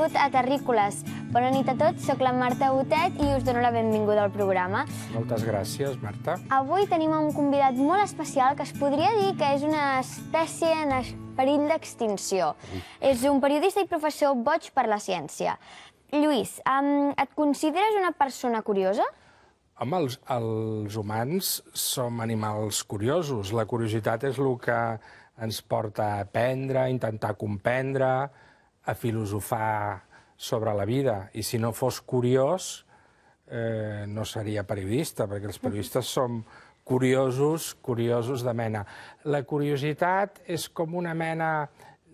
benvingut a Terrícoles. Bona nit a tots, sóc la Marta Botet i us dono la benvinguda al programa. Moltes gràcies, Marta. Avui tenim un convidat molt especial que es podria dir que és una espècie en perill d'extinció. És un periodista i professor boig per la ciència. Lluís, um, et consideres una persona curiosa? Home, els, els humans som animals curiosos. La curiositat és el que ens porta a aprendre, a intentar comprendre, a filosofar sobre la vida. I si no fos curiós, eh, no seria periodista, perquè els periodistes som curiosos, curiosos de mena. La curiositat és com una mena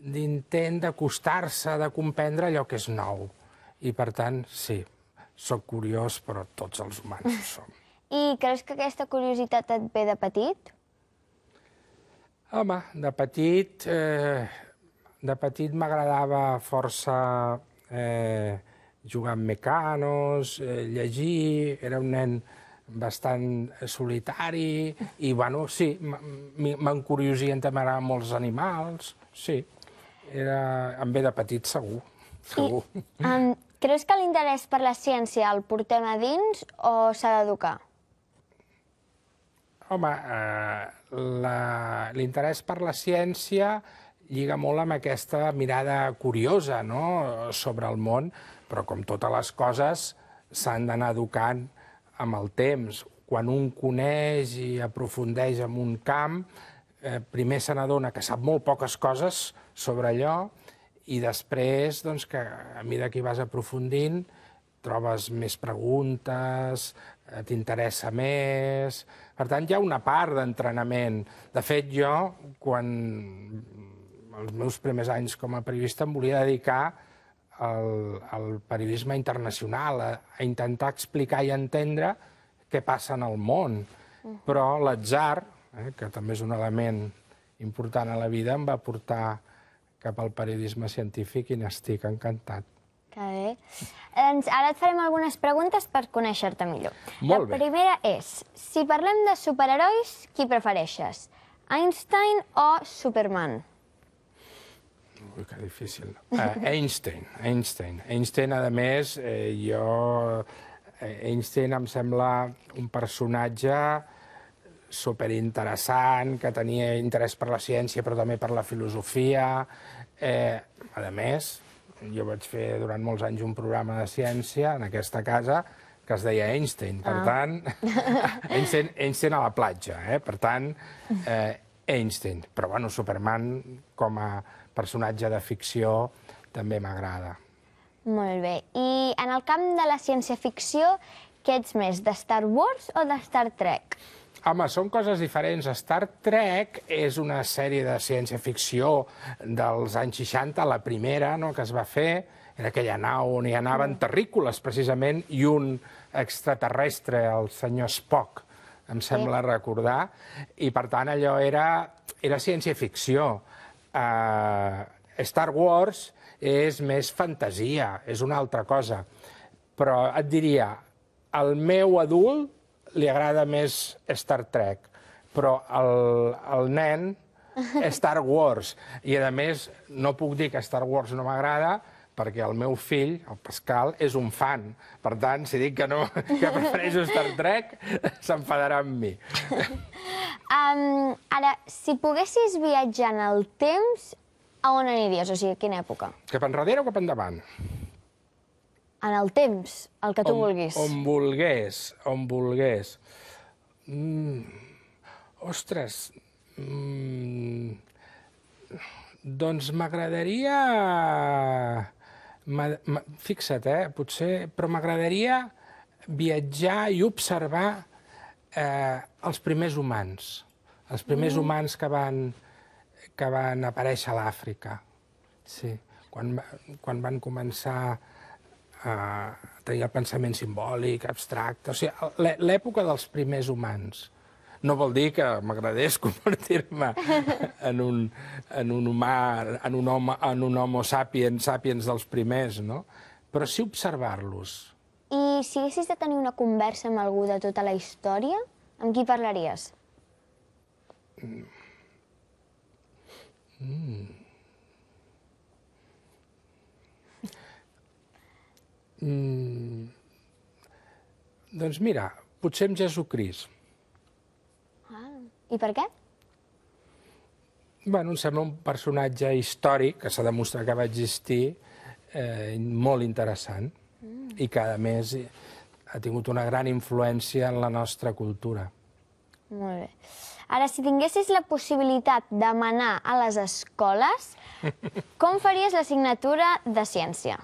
d'intent d'acostar-se, de comprendre allò que és nou. I, per tant, sí, sóc curiós, però tots els humans ho som. I creus que aquesta curiositat et ve de petit? Home, de petit eh, de petit m'agradava força eh, jugar amb mecanos, eh, llegir, era un nen bastant solitari, i, bueno, sí, m'encuriosien també amb molts animals, sí. Era... Em ve de petit, segur. segur. I, um, creus que l'interès per la ciència el portem a dins o s'ha d'educar? Home, eh, l'interès per la ciència lliga molt amb aquesta mirada curiosa no? sobre el món, però com totes les coses s'han d'anar educant amb el temps. Quan un coneix i aprofundeix en un camp, eh, primer se n'adona que sap molt poques coses sobre allò i després, doncs, que a mesura que hi vas aprofundint, trobes més preguntes, eh, t'interessa més... Per tant, hi ha una part d'entrenament. De fet, jo, quan els meus primers anys com a periodista em volia dedicar al, al periodisme internacional, a, a intentar explicar i entendre què passa en el món. Uh -huh. Però l'atzar, eh, que també és un element important a la vida, em va portar cap al periodisme científic i n'estic encantat. Que bé. Doncs ara et farem algunes preguntes per conèixer-te millor. Molt bé. La primera és, si parlem de superherois, qui prefereixes? Einstein o Superman? Ui, que difícil. Uh, Einstein, Einstein. Einstein, a més, eh, jo... Eh, Einstein em sembla un personatge superinteressant, que tenia interès per la ciència, però també per la filosofia. Eh, a més, jo vaig fer durant molts anys un programa de ciència en aquesta casa, que es deia Einstein, per ah. tant... Einstein, Einstein a la platja, eh? Per tant, eh, Einstein. Però, bueno, Superman com a personatge de ficció també m'agrada. Molt bé. I en el camp de la ciència-ficció, què ets més, de Star Wars o de Star Trek? Home, són coses diferents. Star Trek és una sèrie de ciència-ficció dels anys 60, la primera no, que es va fer, en aquella nau on hi anaven mm. terrícoles, precisament, i un extraterrestre, el senyor Spock, em sembla sí. recordar, i per tant allò era, era ciència-ficció eh, Star Wars és més fantasia, és una altra cosa. Però et diria, al meu adult li agrada més Star Trek, però al, al nen Star Wars. I, a més, no puc dir que Star Wars no m'agrada, perquè el meu fill, el Pascal, és un fan. Per tant, si dic que no, que prefereixo Star Trek, s'enfadarà amb mi. Um, ara, si poguessis viatjar en el temps, a on aniries? O sigui, a quina època? Cap enrere o cap endavant? En el temps, el que tu on, vulguis. On vulgués, on vulgués. Mm, ostres, mm, doncs m'agradaria Fixa't, eh? Potser... Però m'agradaria viatjar i observar eh, els primers humans, els primers mm. humans que van, que van aparèixer a l'Àfrica. Sí, quan, quan van començar a tenir el pensament simbòlic, abstracte, o sigui, l'època dels primers humans no vol dir que m'agradés convertir-me en, un, en un humà, en un home, en un homo sapiens, sapiens dels primers, no? Però sí observar-los. I si haguessis de tenir una conversa amb algú de tota la història, amb qui parlaries? Mm. Mm. Mm. Doncs mira, potser amb Jesucrist. I per què? Bueno, em sembla un personatge històric que s'ha demostrat que va existir, eh, molt interessant mm. i que, a més, ha tingut una gran influència en la nostra cultura. Molt bé. Ara, si tinguessis la possibilitat de manar a les escoles, com faries l'assignatura de ciència?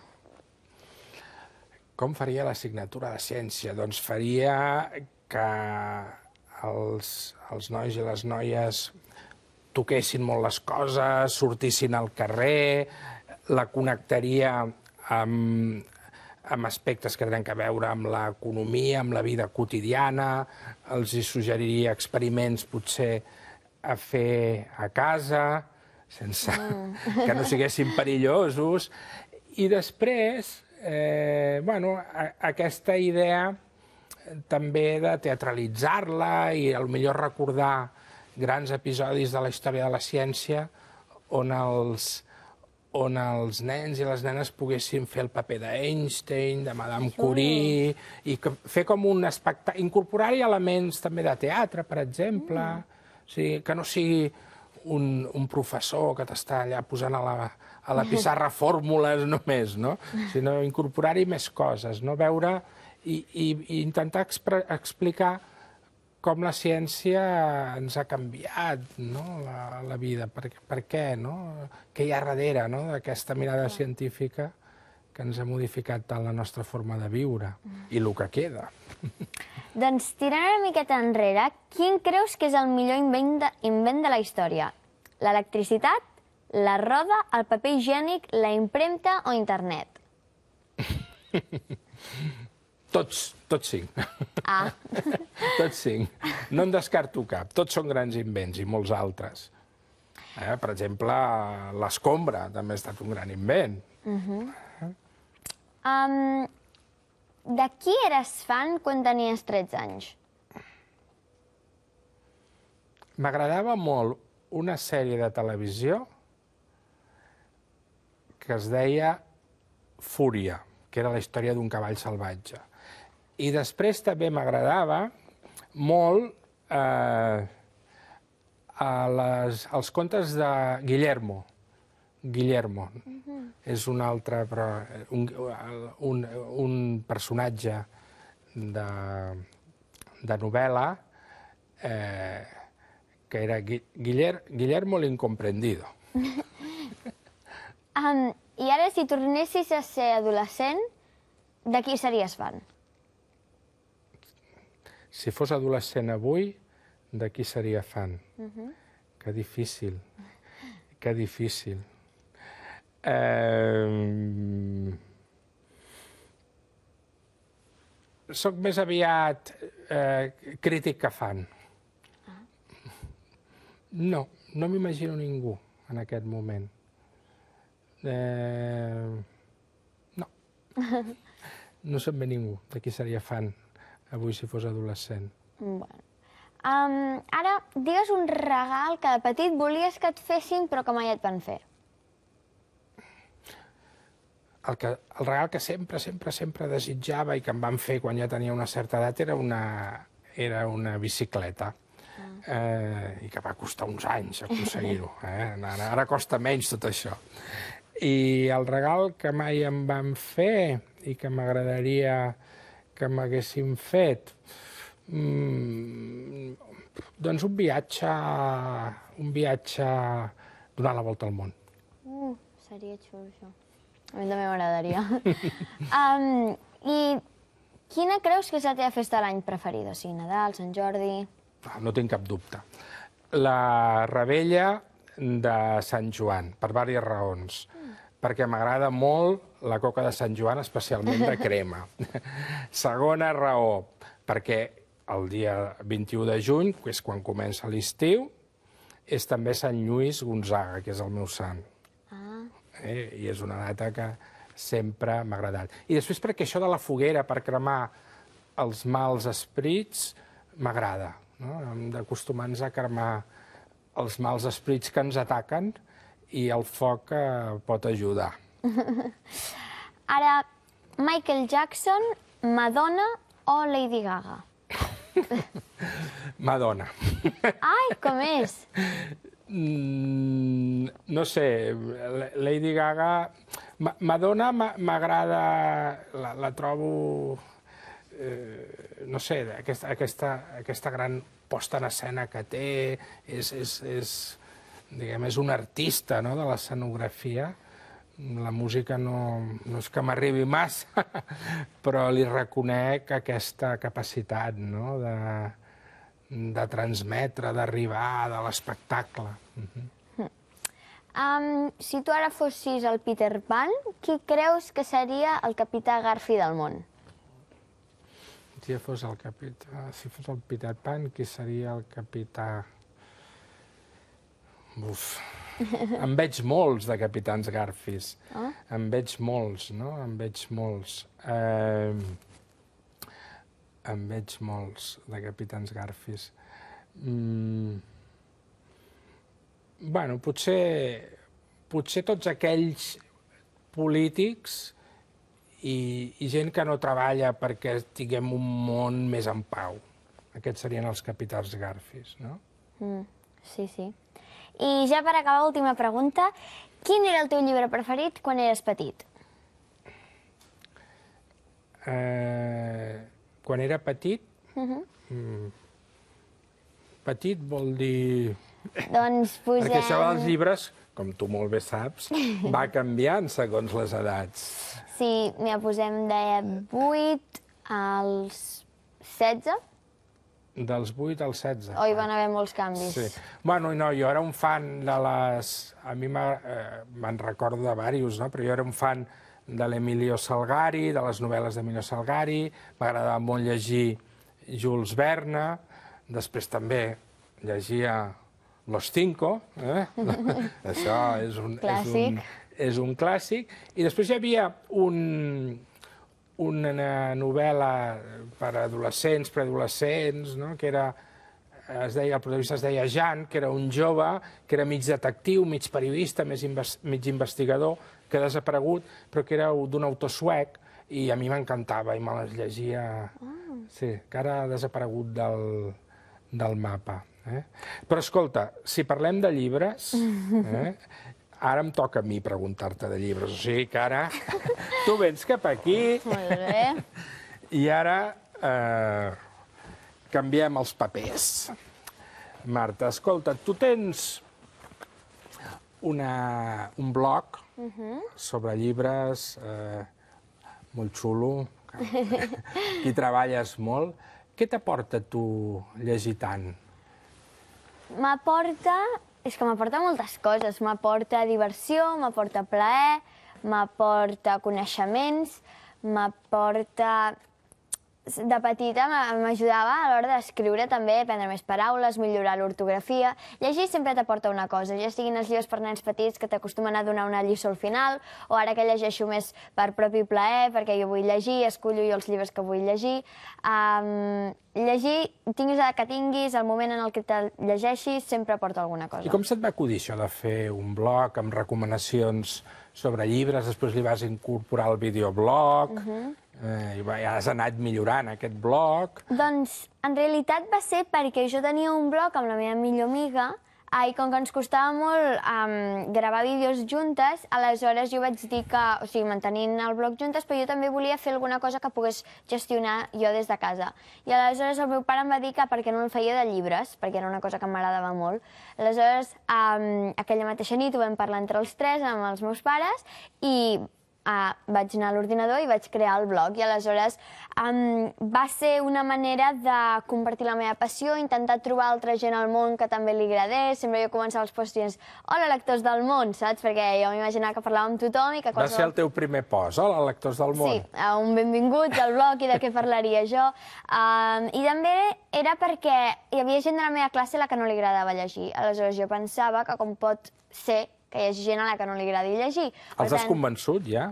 Com faria l'assignatura de ciència? Doncs faria que els, els nois i les noies toquessin molt les coses, sortissin al carrer, la connectaria amb, amb aspectes que tenen que veure amb l'economia, amb la vida quotidiana, els hi suggeriria experiments potser a fer a casa, sense mm. que no siguessin perillosos. I després, eh, bueno, a, aquesta idea també de teatralitzar-la i al millor recordar grans episodis de la història de la ciència on els, on els nens i les nenes poguessin fer el paper d'Einstein, de Madame Això... Curie, i que, fer com un espectacle... Incorporar-hi elements també de teatre, per exemple. Mm. O sigui, que no sigui un, un professor que t'està allà posant a la, a la pissarra fórmules només, no? Sinó incorporar-hi més coses, no? Veure i, i, i intentar expre, explicar com la ciència ens ha canviat no? la, la vida, per, per què, no? què hi ha darrere no? d'aquesta mirada sí. científica que ens ha modificat tant la nostra forma de viure mm. i el que queda. Doncs tirant una miqueta enrere, quin creus que és el millor invent de, invent de la història? L'electricitat, la roda, el paper higiènic, la impremta o internet? Tots, tots cinc. Ah. tots cinc. No en descarto cap. Tots són grans invents i molts altres. Eh? Per exemple, l'escombra també ha estat un gran invent. Uh -huh. um, de qui eres fan quan tenies 13 anys? M'agradava molt una sèrie de televisió que es deia Fúria, que era la història d'un cavall salvatge. I després també m'agradava molt eh, a les, els contes de Guillermo. Guillermo uh mhm. -huh. és un altre, però, un, un, un personatge de, de novel·la eh, que era Guiller, Guillermo l'incomprendido. um, I ara, si tornessis a ser adolescent, de qui series fan? Si fos adolescent avui, de qui seria fan? Uh mhm. -huh. Que difícil, que difícil. Eh... Soc més aviat eh, crític que fan. No, no m'imagino ningú en aquest moment. Eh... No. No sap bé ningú de qui seria fan avui si fos adolescent? Bueno. Um, ara, digues un regal que de petit volies que et fessin però que mai et van fer. El, que, el regal que sempre, sempre, sempre desitjava i que em van fer quan ja tenia una certa edat era una, era una bicicleta. Ah. Eh, I que va costar uns anys aconseguir-ho. Eh? Ara, ara costa menys tot això. I el regal que mai em van fer i que m'agradaria que m'haguessin fet? Mm, doncs un viatge... un viatge... donar la volta al món. Uh, seria xulo, això. A mi també m'agradaria. um, I quina creus que és la teva festa de l'any preferida? O sigui, Nadal, Sant Jordi... Ah, no tinc cap dubte. La rebella de Sant Joan, per diverses raons. Mm. Perquè m'agrada molt la coca de Sant Joan especialment de crema. Segona raó, perquè el dia 21 de juny, que és quan comença l'estiu, és també Sant Lluís Gonzaga, que és el meu sant. Ah. Eh? I és una data que sempre m'ha agradat. I després perquè això de la foguera per cremar els mals esprits m'agrada. No? Hem d'acostumar-nos a cremar els mals esprits que ens ataquen i el foc eh, pot ajudar. Ara, Michael Jackson, Madonna o Lady Gaga? Madonna. Ai, com és? Mm, no sé, Lady Gaga... Madonna m'agrada, la, la trobo... Eh, no sé, aquesta, aquesta, aquesta gran posta en escena que té, és, és, és, diguem, és un artista no, de l'escenografia la música no, no és que m'arribi massa, però li reconec aquesta capacitat no? de, de transmetre, d'arribar, de l'espectacle. Uh -huh. um, si tu ara fossis el Peter Pan, qui creus que seria el capità Garfi del món? Si fos el capità... Si fos el Peter Pan, qui seria el capità... Uf en veig molts de Capitans Garfis. Ah. En veig molts, no? En veig molts. Eh, en veig molts de Capitans Garfis. Mm. Bueno, potser, potser tots aquells polítics i, i gent que no treballa perquè tinguem un món més en pau. Aquests serien els capitals garfis, no? Mm, sí, sí. I ja per acabar, última pregunta. Quin era el teu llibre preferit quan eres petit? Eh, quan era petit... Uh -huh. Mm. petit vol dir... Doncs posem... Perquè això dels llibres, com tu molt bé saps, va canviant segons les edats. Sí, mira, posem de 8 als 16 dels 8 als 16. Oh, hi van haver molts canvis. Sí. Bueno, no, jo era un fan de les... A mi eh, me'n recordo de diversos, no? però jo era un fan de l'Emilio Salgari, de les novel·les d'Emilio Salgari, m'agradava molt llegir Jules Verne, després també llegia Los Cinco, eh? això és un, Clàssic. és, un, és un clàssic, i després hi havia un, una novel·la per a adolescents, preadolescents, no? que era es deia, el protagonista es deia Jan, que era un jove, que era mig detectiu, mig periodista, més inves, mig investigador, que ha desaparegut, però que era d'un autor suec, i a mi m'encantava, i me les llegia... Oh. Sí, que ara ha desaparegut del, del mapa. Eh? Però escolta, si parlem de llibres, eh, ara em toca a mi preguntar-te de llibres, o sigui que ara tu vens cap aquí... Molt bé. I ara eh, canviem els papers. Marta, escolta, tu tens una, un blog uh mhm. -huh. sobre llibres eh, molt xulo, que treballes molt. Què t'aporta tu llegir tant? M'aporta és que m'aporta moltes coses. M'aporta diversió, m'aporta plaer, m'aporta coneixements, m'aporta de petita m'ajudava a l'hora d'escriure també, aprendre més paraules, millorar l'ortografia. Llegir sempre t'aporta una cosa, ja siguin els llibres per nens petits que t'acostumen a donar una lliçó al final, o ara que llegeixo més per propi plaer, perquè jo vull llegir, escollo jo els llibres que vull llegir. Um, llegir, tinguis la que tinguis, el moment en el que te llegeixis, sempre aporta alguna cosa. I com se't va acudir això de fer un blog amb recomanacions sobre llibres, després li vas incorporar el videoblog... Uh mhm. -huh Eh, has anat millorant aquest blog... Doncs, en realitat va ser perquè jo tenia un blog amb la meva millor amiga i com que ens costava molt um, gravar vídeos juntes, aleshores jo vaig dir que, o sigui, mantenint el blog juntes, però jo també volia fer alguna cosa que pogués gestionar jo des de casa. I aleshores el meu pare em va dir que perquè no en feia de llibres, perquè era una cosa que m'agradava molt. Aleshores, um, aquella mateixa nit ho vam parlar entre els tres, amb els meus pares, i Uh, vaig anar a l'ordinador i vaig crear el blog i aleshores um, va ser una manera de compartir la meva passió, intentar trobar altra gent al món que també li agradés. Sempre jo començava els posts dient hola lectors del món, saps? Perquè jo m'imaginava que parlava amb tothom i que qualsevol... Va ser el teu primer post, hola lectors del món. Sí, uh, un benvingut al blog i de què parlaria jo. Um, I també era perquè hi havia gent de la meva classe a la que no li agradava llegir. Aleshores jo pensava que com pot ser que hi hagi gent a la que no li agradi llegir. Els has convençut, ja?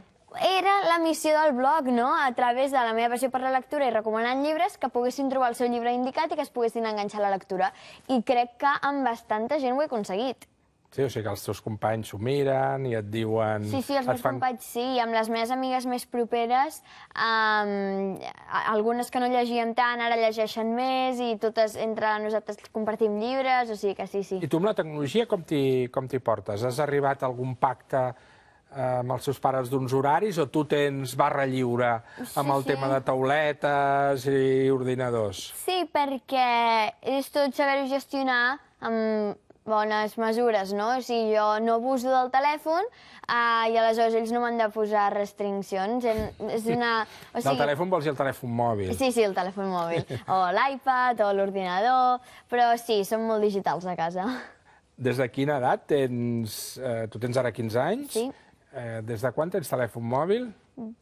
Era la missió del blog, no?, a través de la meva passió per la lectura i recomanant llibres, que poguessin trobar el seu llibre indicat i que es poguessin enganxar a la lectura. I crec que amb bastanta gent ho he aconseguit. Sí, o sigui que els teus companys s'ho miren i et diuen... Sí, sí, els meus fan... companys sí, i amb les meves amigues més properes, um, algunes que no llegien tant ara llegeixen més i totes entre nosaltres compartim llibres, o sigui que sí, sí. I tu amb la tecnologia com t'hi portes? Has arribat a algun pacte eh, amb els seus pares d'uns horaris o tu tens barra lliure amb sí, el sí. tema de tauletes i ordinadors? Sí, perquè és tot saber-ho gestionar amb bones mesures, no? O sigui, jo no abuso del telèfon eh, i aleshores ells no m'han de posar restriccions. En, és una... O sigui... Del telèfon vols dir el telèfon mòbil? Sí, sí, el telèfon mòbil. O l'iPad, o l'ordinador... Però sí, som molt digitals a casa. Des de quina edat tens... Eh, tu tens ara 15 anys. Sí. Eh, des de quan tens telèfon mòbil?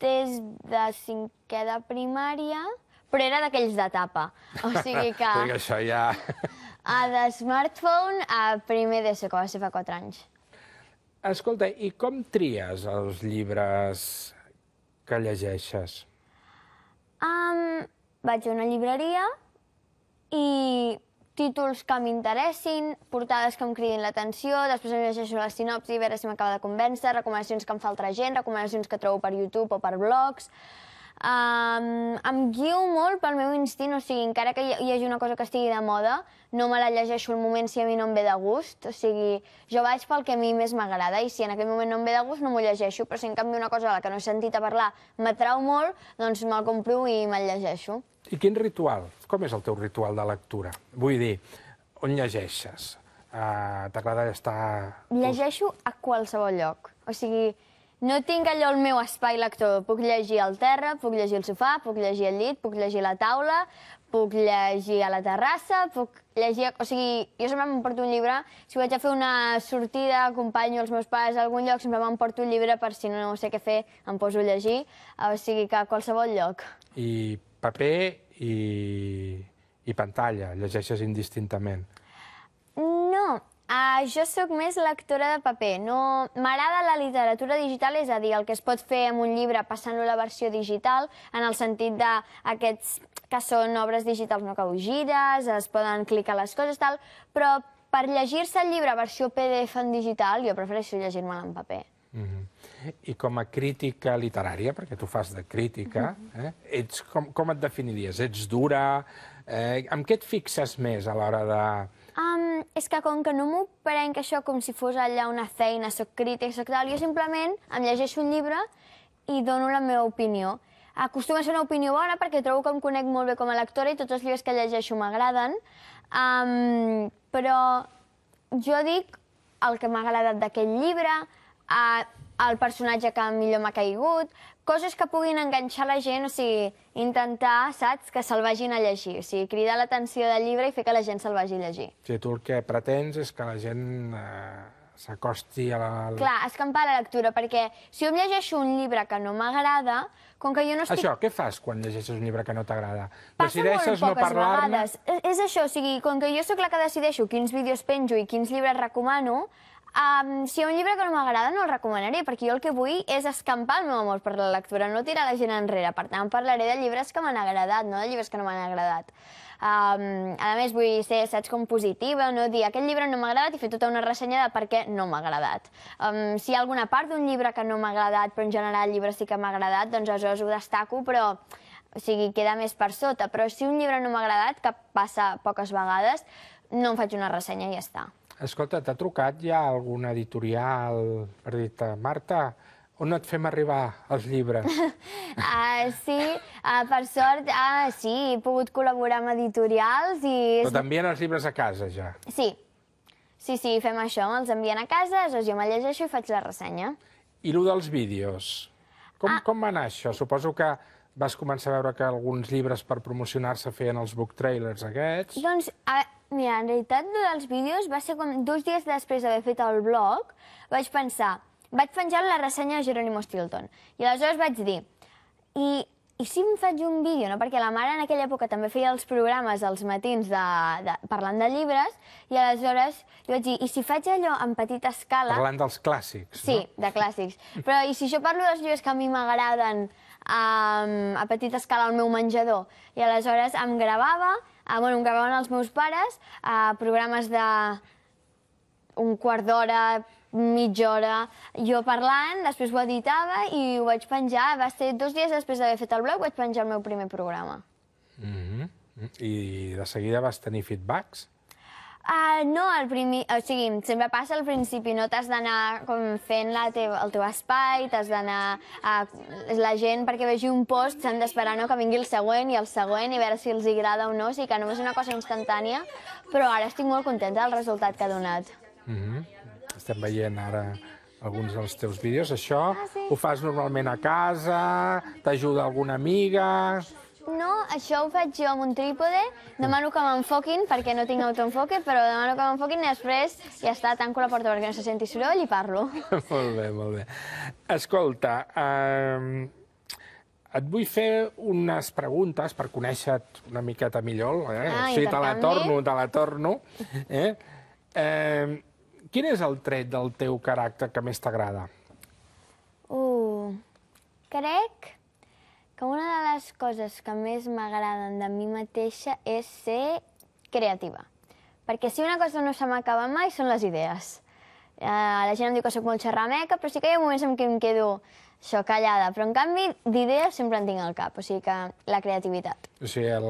Des de cinquè de primària, però era d'aquells d'etapa. O sigui que... o sigui que això ja... A de smartphone, a primer d'ESO, que va ser fa 4 anys. Escolta, i com tries els llibres que llegeixes? Um, vaig a una llibreria i títols que m'interessin, portades que em cridin l'atenció, després em llegeixo la sinopsi, a veure si m'acaba de convèncer, recomanacions que em fa altra gent, recomanacions que trobo per YouTube o per blogs... Um, em guio molt pel meu instint, o sigui, encara que hi hagi una cosa que estigui de moda, no me la llegeixo al moment si a mi no em ve de gust, o sigui, jo vaig pel que a mi més m'agrada i si en aquell moment no em ve de gust no m'ho llegeixo, però si en canvi una cosa a la que no he sentit a parlar m'atrau molt, doncs me'l compro i me'l llegeixo. I quin ritual? Com és el teu ritual de lectura? Vull dir, on llegeixes? Uh, T'agrada estar... Llegeixo a qualsevol lloc. O sigui, no tinc allò el meu espai lector. Puc llegir al terra, puc llegir al sofà, puc llegir al llit, puc llegir a la taula, puc llegir a la terrassa, puc llegir... O sigui, jo sempre m'emporto un llibre. Si vaig a fer una sortida, acompanyo els meus pares a algun lloc, sempre m'emporto un llibre per si no, no sé què fer, em poso a llegir. O sigui que a qualsevol lloc. I paper i, i pantalla, llegeixes indistintament. No jo sóc més lectora de paper. No... M'agrada la literatura digital, és a dir, el que es pot fer amb un llibre passant-lo a la versió digital, en el sentit d'aquests que són obres digitals no que gires, es poden clicar les coses, tal, però per llegir-se el llibre versió PDF en digital, jo prefereixo llegir-me'l en paper. Mm -hmm. I com a crítica literària, perquè tu fas de crítica, mm -hmm. eh, ets, com, com et definiries? Ets dura? Eh, amb què et fixes més a l'hora de Um, és que com que no m'ho prenc això com si fos allà una feina, soc crític, soc tal, jo simplement em llegeixo un llibre i dono la meva opinió. Acostuma a ser una opinió bona perquè trobo que em conec molt bé com a lectora i tots els llibres que llegeixo m'agraden, um, però jo dic el que m'ha agradat d'aquest llibre, uh, el personatge que millor m'ha caigut, coses que puguin enganxar la gent, o sigui, intentar, saps, que se'l vagin a llegir, o sigui, cridar l'atenció del llibre i fer que la gent se'l vagi a llegir. O sigui, tu el que pretens és que la gent eh, s'acosti a la... Clar, escampar la lectura, perquè si jo em llegeixo un llibre que no m'agrada, com que jo no estic... Això, què fas quan llegeixes un llibre que no t'agrada? Decideixes no parlar-ne? És, e, és això, o sigui, com que jo sóc la que decideixo quins vídeos penjo i quins llibres recomano, Um, si hi ha un llibre que no m'agrada, no el recomanaré, perquè jo el que vull és escampar el meu amor per la lectura, no tirar la gent enrere. Per tant, parlaré de llibres que m'han agradat, no de llibres que no m'han agradat. Um, a més, vull ser, saps, com positiva, no dir aquest llibre no m'ha agradat i fer tota una ressenya de per què no m'ha agradat. Um, si hi ha alguna part d'un llibre que no m'ha agradat, però en general el llibre sí que m'ha agradat, doncs aleshores ho destaco, però o sigui, queda més per sota. Però si un llibre no m'ha agradat, que passa poques vegades, no em faig una ressenya i ja està. Escolta, t'ha trucat ja algun editorial per dir-te, Marta, on et fem arribar els llibres? Ah, sí, ah, per sort, ah, sí, he pogut col·laborar amb editorials i... Però t'envien els llibres a casa, ja. Sí, sí, sí, fem això, els envien a casa, llavors jo me llegeixo i faig la ressenya. I allò dels vídeos? Com, com va anar això? Suposo que vas començar a veure que alguns llibres per promocionar-se feien els book trailers aquests. Doncs, a, mira, en realitat, dels vídeos va ser com dos dies després d'haver fet el blog, vaig pensar, vaig penjar la ressenya de Jerónimo Stilton. I aleshores vaig dir, i, i si em faig un vídeo, no? Perquè la mare en aquella època també feia els programes als matins de, de, parlant de llibres, i aleshores jo vaig dir, i si faig allò en petita escala... Parlant dels clàssics, sí, no? Sí, de clàssics. Però i si jo parlo dels llibres que a mi m'agraden um, a petita escala al meu menjador. I aleshores em gravava, uh, bueno, em gravaven els meus pares, a, eh, programes de un quart d'hora, mitja hora, jo parlant, després ho editava i ho vaig penjar. Va ser dos dies després d'haver fet el blog, vaig penjar el meu primer programa. Mm -hmm. I de seguida vas tenir feedbacks? Uh, no, al primi... o sigui, sempre passa al principi, no? T'has d'anar com fent la teva, el teu espai, t'has d'anar... Uh, la gent, perquè vegi un post, s'han d'esperar no, que vingui el següent i el següent i veure si els agrada o no, o sigui que no és una cosa instantània, però ara estic molt contenta del resultat que ha donat. Mm -hmm. Estem veient ara alguns dels teus vídeos. Això ah, sí. ho fas normalment a casa, t'ajuda alguna amiga... No, això ho faig jo amb un trípode, demano que m'enfoquin, perquè no tinc autoenfoque, però demano que m'enfoquin i després ja està, tanco la porta perquè no se senti soroll i parlo. molt bé, molt bé. Escolta, eh, et vull fer unes preguntes per conèixer-te una miqueta millor, eh? Ah, o sigui, te la torno, te la torno. Eh? Eh, quin és el tret del teu caràcter que més t'agrada? Uh, crec que una de les coses que més m'agraden de mi mateixa és ser creativa. Perquè si una cosa no se m'acaba mai són les idees. Eh, la gent em diu que sóc molt xerrameca, però sí que hi ha moments en què em quedo això, callada. Però, en canvi, d'idees sempre en tinc al cap, o sigui que la creativitat. O sigui, a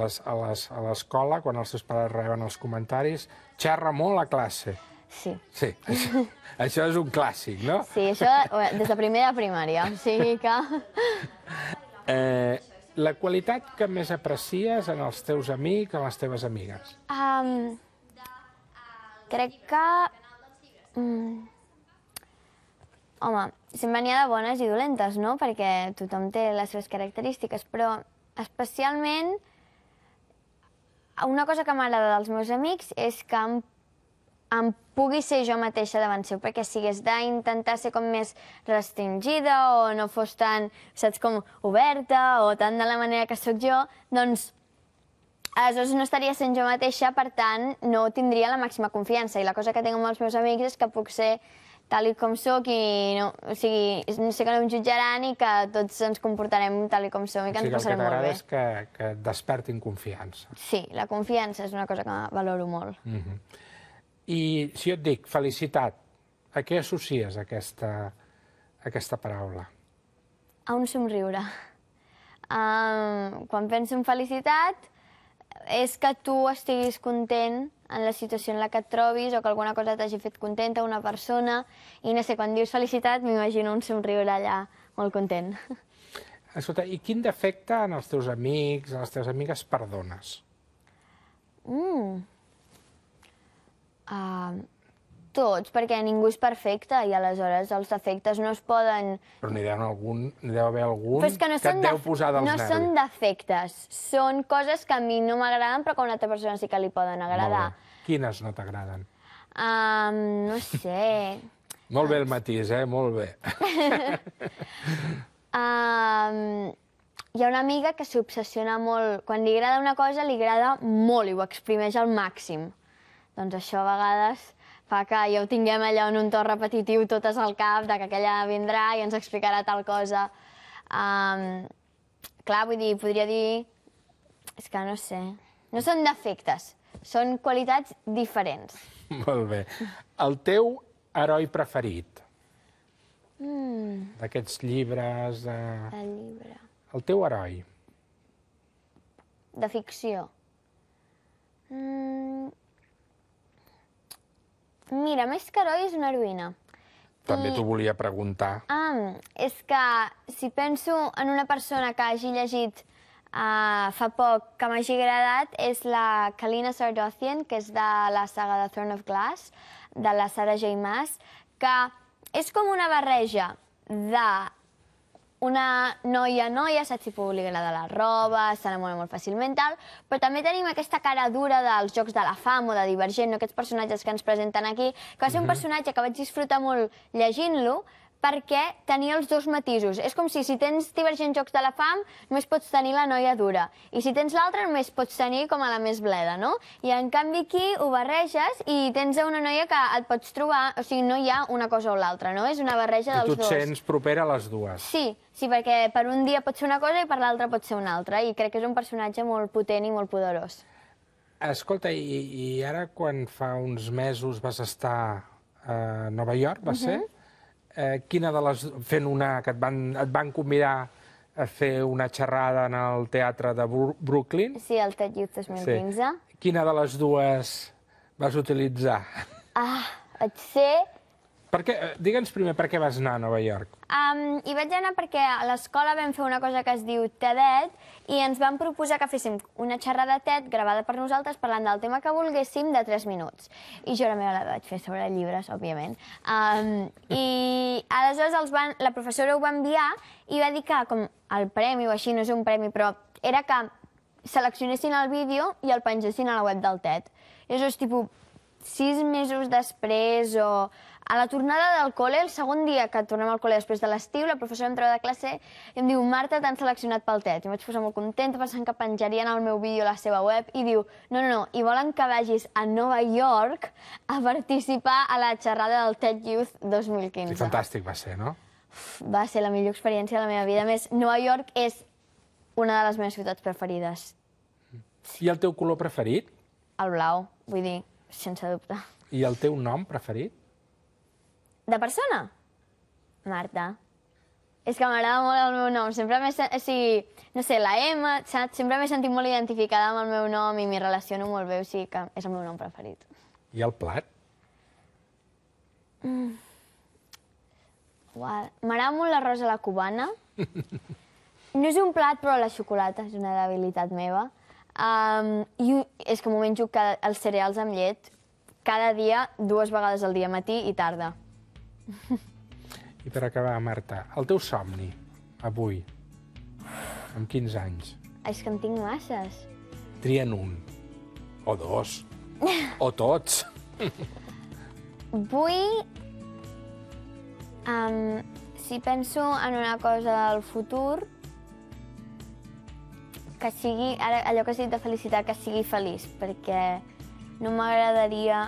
l'escola, quan els teus pares reben els comentaris, xerra molt a classe. Sí. Sí, això, això és un clàssic, no? Sí, això des de primera primària, o sigui que... Eh, la qualitat que més aprecies en els teus amics, en les teves amigues? Um, crec que... Mm, home, sempre n'hi ha de bones i dolentes, no? Perquè tothom té les seves característiques, però especialment una cosa que m'agrada dels meus amics és que em, em pugui ser jo mateixa davant seu, perquè si hagués d'intentar ser com més restringida o no fos tan, saps, com oberta o tan de la manera que sóc jo, doncs aleshores no estaria sent jo mateixa, per tant, no tindria la màxima confiança. I la cosa que tinc amb els meus amics és que puc ser tal i com sóc i no, o sigui, sé que no em jutjaran i que tots ens comportarem tal i com som i que o sigui, ens passarem molt bé. El que t'agrada és que, que despertin confiança. Sí, la confiança és una cosa que valoro molt. Mm -hmm. I si jo et dic felicitat, a què associes aquesta, aquesta paraula? A un somriure. Um, quan penso en felicitat, és que tu estiguis content en la situació en la que et trobis o que alguna cosa t'hagi fet contenta, una persona, i no sé, quan dius felicitat m'imagino un somriure allà molt content. Escolta, i quin defecte en els teus amics, en les teves amigues, perdones? Mm, Uh, tots, perquè ningú és perfecte i aleshores els defectes no es poden... Però n'hi deu, deu haver algun que, no que et deu posar dels no nervis. No són defectes, són coses que a mi no m'agraden però que a una altra persona sí que li poden agradar. Quines no t'agraden? Um, no sé... molt bé el matís, eh? Molt bé. um, hi ha una amiga que s'obsessiona molt... Quan li agrada una cosa, li agrada molt i ho exprimeix al màxim doncs això a vegades fa que ja ho tinguem allò en un to repetitiu totes al cap, de que aquella vindrà i ens explicarà tal cosa. Um, clar, vull dir, podria dir... És que no sé. No són defectes, són qualitats diferents. Molt bé. El teu heroi preferit? Mm. D'aquests llibres... De... El llibre. El teu heroi? De ficció. Mm, Mira, més que heroi és una heroïna. També t'ho volia preguntar. Ah, és que si penso en una persona que hagi llegit uh, fa poc que m'hagi agradat, és la Kalina Sardothian, que és de la saga de Throne of Glass, de la Sarah J. Maas, que és com una barreja de una noia, noia, saps si li agrada la roba, s'enamora molt fàcilment, tal, però també tenim aquesta cara dura dels jocs de la fam o de Divergent, no? aquests personatges que ens presenten aquí, que va ser un mhm. personatge que vaig disfrutar molt llegint-lo, perquè tenia els dos matisos. És com si, si tens divergents jocs de la fam, només pots tenir la noia dura. I si tens l'altra, només pots tenir com a la més bleda, no? I en canvi aquí ho barreges i tens una noia que et pots trobar... O sigui, no hi ha una cosa o l'altra, no? És una barreja dels dos. I tu et sents propera a les dues. Sí, sí, perquè per un dia pot ser una cosa i per l'altra pot ser una altra. I crec que és un personatge molt potent i molt poderós. Escolta, i, i ara quan fa uns mesos vas estar a Nova York, va uh mhm. -huh. ser? Eh, quina de les... fent una... que et van, et van convidar a fer una xerrada en el teatre de Brooklyn. Sí, el TED Youth 2015. Sí. Quina de les dues vas utilitzar? Ah, vaig ser per què, eh, digue'ns primer per què vas anar a Nova York. Um, hi vaig anar perquè a l'escola vam fer una cosa que es diu TEDet i ens van proposar que féssim una xerrada TED gravada per nosaltres parlant del tema que volguéssim de 3 minuts. I jo la meva la vaig fer sobre llibres, òbviament. Um, I aleshores els van, la professora ho va enviar i va dir que com el premi o així no és un premi, però era que seleccionessin el vídeo i el penjessin a la web del TED. I això és tipus sis mesos després o a la tornada del col·le, el segon dia que tornem al col·le després de l'estiu, la professora em treu de classe i em diu «Marta, t'han seleccionat pel TET». I em vaig posar molt contenta pensant que penjarien el meu vídeo a la seva web i diu «No, no, no, i volen que vagis a Nova York a participar a la xerrada del TED Youth 2015». Sí, fantàstic va ser, no? va ser la millor experiència de la meva vida. A més, Nova York és una de les meves ciutats preferides. I el teu color preferit? El blau, vull dir, sense dubte. I el teu nom preferit? De persona? Marta. És que m'agrada molt el meu nom. Sempre m'he... O sigui, no sé, la M, saps? Sempre m'he sentit molt identificada amb el meu nom i m'hi relaciono molt bé, o sigui que és el meu nom preferit. I el plat? Mm. M'agrada molt l'arròs a la cubana. No és un plat, però la xocolata és una debilitat meva. Um, I és que m'ho menjo cada, els cereals amb llet cada dia, dues vegades al dia, matí i tarda. I per acabar, Marta, el teu somni, avui, amb 15 anys? És que en tinc masses. Trien un, o dos, o tots. Vull... Um, si penso en una cosa del futur, que sigui, ara, allò que has dit de felicitat, que sigui feliç, perquè no m'agradaria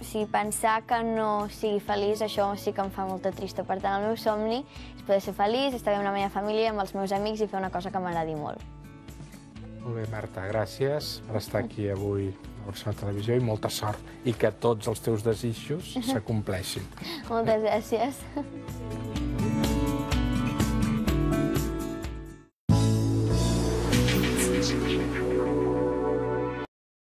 si pensar que no sigui feliç, això sí que em fa molta trista. Per tant, el meu somni és poder ser feliç, estar bé amb la meva família, amb els meus amics i fer una cosa que m'agradi molt. Molt bé, Marta, gràcies per estar aquí avui a Barcelona Televisió i molta sort i que tots els teus desitjos s'acompleixin. Moltes gràcies.